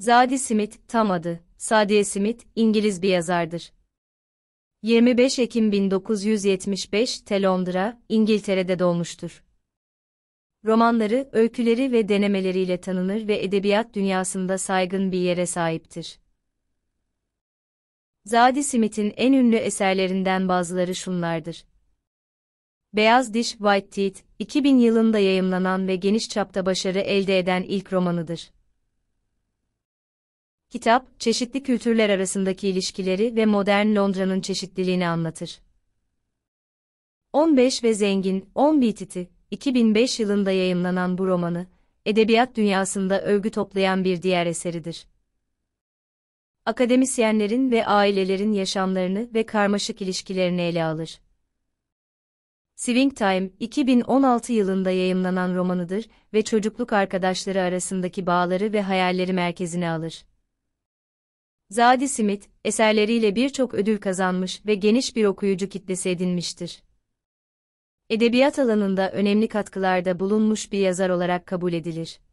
Zadie Smith, tam adı, Sadie Smith, İngiliz bir yazardır. 25 Ekim 1975, Londra, İngiltere'de doğmuştur. Romanları, öyküleri ve denemeleriyle tanınır ve edebiyat dünyasında saygın bir yere sahiptir. Zadie Smith'in en ünlü eserlerinden bazıları şunlardır. Beyaz Diş White Teeth, 2000 yılında yayımlanan ve geniş çapta başarı elde eden ilk romanıdır. Kitap, çeşitli kültürler arasındaki ilişkileri ve modern Londra'nın çeşitliliğini anlatır. 15 ve Zengin, 10 Beatit'i, 2005 yılında yayımlanan bu romanı, edebiyat dünyasında övgü toplayan bir diğer eseridir. Akademisyenlerin ve ailelerin yaşamlarını ve karmaşık ilişkilerini ele alır. Swing Time, 2016 yılında yayımlanan romanıdır ve çocukluk arkadaşları arasındaki bağları ve hayalleri merkezine alır. Zadi Simit, eserleriyle birçok ödül kazanmış ve geniş bir okuyucu kitlesi edinmiştir. Edebiyat alanında önemli katkılarda bulunmuş bir yazar olarak kabul edilir.